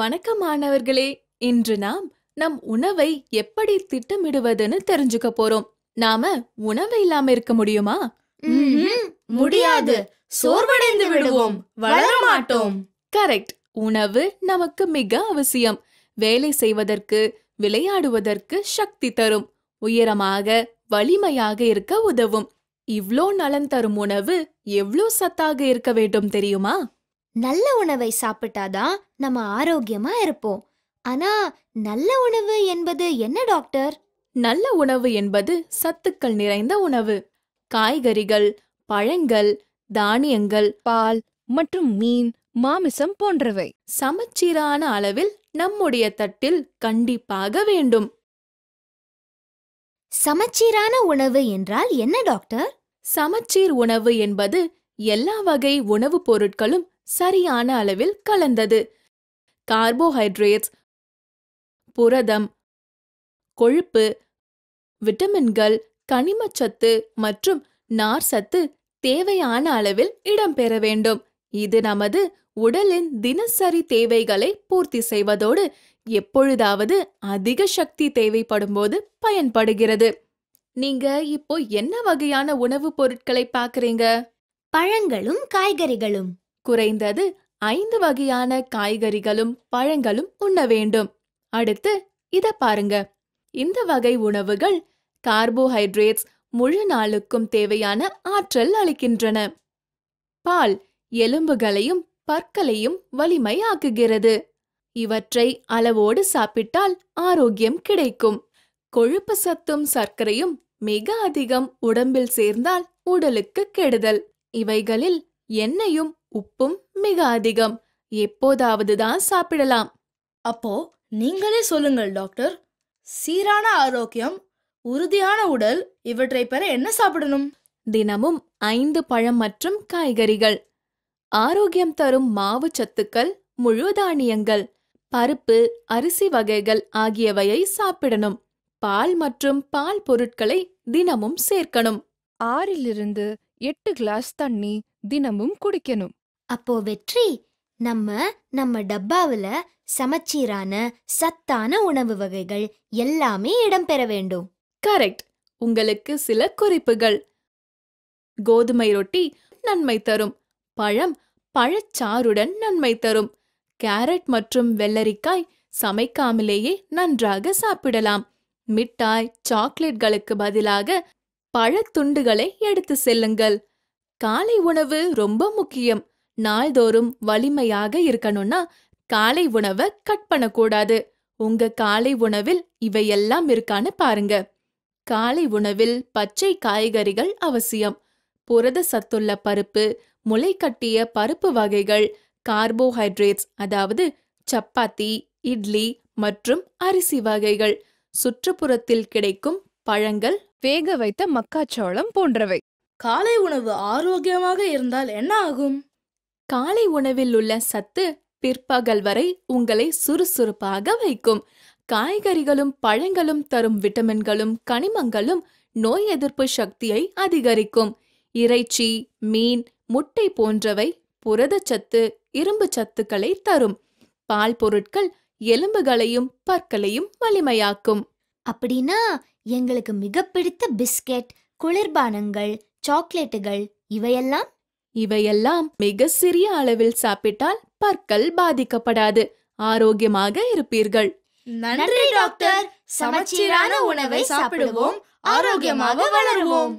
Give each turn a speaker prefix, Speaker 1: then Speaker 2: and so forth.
Speaker 1: வணக்கம் மாணவர்களே இன்று நாம் நம் உணவை எப்படி திட்டமிடுவதுன்னு தெரிஞ்சுக்க போறோம் நாம உணவு இல்லாம இருக்க முடியுமா முடியாது சோர்வடைந்து விடுவோம் வளர மாட்டோம் கரெக்ட் உணவு நமக்கு மிக அவசியம் வேலை செய்வதற்கு விளையாடுவதற்கு சக்தி தரும் உயரமாக வலிமையாக இருக்க உதவும் இவ்ளோ நலன் தரும் உணவு எவ்ளோ சத்தாக இருக்க வேண்டும் தெரியுமா நல்ல உணவை சாப்பிட்டாதான் நம்ம ஆரோக்கியமா இருப்போம் ஆனா நல்ல உணவு என்பது என்ன டாக்டர் நல்ல உணவு என்பது சத்துக்கள் நிறைந்த உணவு காய்கறிகள் பழங்கள் தானியங்கள் பால் மற்றும் மீன் மாமிசம் போன்றவை சமச்சீரான அளவில் நம்முடைய தட்டில் கண்டிப்பாக வேண்டும் சமச்சீரான உணவு என்றால் என்ன டாக்டர் சமச்சீர் உணவு என்பது எல்லா வகை உணவுப் பொருட்களும் சரியான அளவில் கலந்தது கார்போஹைட்ரேட்ஸ் புரதம் கொழுப்பு விட்டமின்கள் கனிமச்சத்து மற்றும் சத்து தேவையான அளவில் இடம்பெற வேண்டும் இது நமது உடலின் தினசரி தேவைகளை பூர்த்தி செய்வதோடு எப்பொழுதாவது அதிக சக்தி தேவைப்படும் போது பயன்படுகிறது நீங்க இப்போ என்ன வகையான உணவுப் பொருட்களை பார்க்கறீங்க பழங்களும் காய்கறிகளும் குறைந்தது ஐந்து வகையான காய்கறிகளும் பழங்களும் உண்ண வேண்டும் அடுத்து இத பாருங்க இந்த வகை உணவுகள் கார்போஹைட்ரேட்ஸ் முழு நாளுக்கும் தேவையான ஆற்றல் அளிக்கின்றன பால் எலும்புகளையும் பற்களையும் வலிமையாக்குகிறது இவற்றை அளவோடு சாப்பிட்டால் ஆரோக்கியம் கிடைக்கும் கொழுப்பு சத்தும் சர்க்கரையும் மிக அதிகம் உடம்பில் சேர்ந்தால் உடலுக்கு கெடுதல் இவைகளில் எண்ணெயும் உப்பும் மிக அதிகம் எப்போதாவது தான் சாப்பிடலாம் அப்போ நீங்களே சொல்லுங்கள் டாக்டர் சீரான ஆரோக்கியம் உறுதியான உடல் இவற்றை பெற என்ன சாப்பிடணும் தினமும் ஐந்து பழம் மற்றும் காய்கறிகள் ஆரோக்கியம் தரும் மாவு சத்துக்கள் முழு தானியங்கள் பருப்பு அரிசி வகைகள் ஆகியவையை சாப்பிடணும் பால் மற்றும் பால் பொருட்களை தினமும் சேர்க்கணும் ஆறிலிருந்து எட்டு கிளாஸ் தண்ணி தினமும் குடிக்கணும் அப்போ வெற்றி நம்ம நம்ம டப்பாவில் சமச்சீரான சத்தான உணவு வகைகள் எல்லாமே இடம்பெற வேண்டும் கரெக்ட் உங்களுக்கு சில குறிப்புகள் கோதுமை ரொட்டி நன்மை தரும் பழம் பழச்சாறுடன் நன்மை தரும் கேரட் மற்றும் வெள்ளரிக்காய் சமைக்காமலேயே நன்றாக சாப்பிடலாம் மிட்டாய் சாக்லேட்களுக்கு பதிலாக பழத்துண்டுகளை எடுத்து செல்லுங்கள் காலை உணவு ரொம்ப முக்கியம் நாள்தோறும் வலிமையாக இருக்கணும்னா காலை உணவை கட் பண்ணக்கூடாது உங்க காலை உணவில் இவையெல்லாம் இருக்கான்னு பாருங்க காலை உணவில் பச்சை காய்கறிகள் அவசியம் புரத சத்துள்ள பருப்பு முளை கட்டிய பருப்பு வகைகள் கார்போஹைட்ரேட்ஸ் அதாவது சப்பாத்தி இட்லி மற்றும் அரிசி வகைகள் சுற்றுப்புறத்தில் கிடைக்கும் பழங்கள் வேக வைத்த மக்காச்சோளம் போன்றவை காலை உணவு ஆரோக்கியமாக இருந்தால் என்ன ஆகும் காலை உணவில் உள்ள சத்து பிற்பகல் வரை உங்களை சுறுசுறுப்பாக வைக்கும் காய்கறிகளும் பழங்களும் தரும் விட்டமின்களும் கனிமங்களும் நோய் எதிர்ப்பு சக்தியை அதிகரிக்கும் இறைச்சி மீன் முட்டை போன்றவை புரதச்சத்து இரும்பு சத்துக்களை தரும் பால் பொருட்கள் எலும்புகளையும் பற்களையும் வலிமையாக்கும் அப்படின்னா எங்களுக்கு மிக பிடித்த பிஸ்கெட் குளிர்பானங்கள் சாக்லேட்டுகள் இவையெல்லாம் இவையெல்லாம் மிக சிறிய அளவில் சாப்பிட்டால் பற்கள் பாதிக்கப்படாது ஆரோக்கியமாக இருப்பீர்கள் நன்றி டாக்டர் சமச்சீரான உணவை சாப்பிடுவோம் ஆரோக்கியமாக வளருவோம்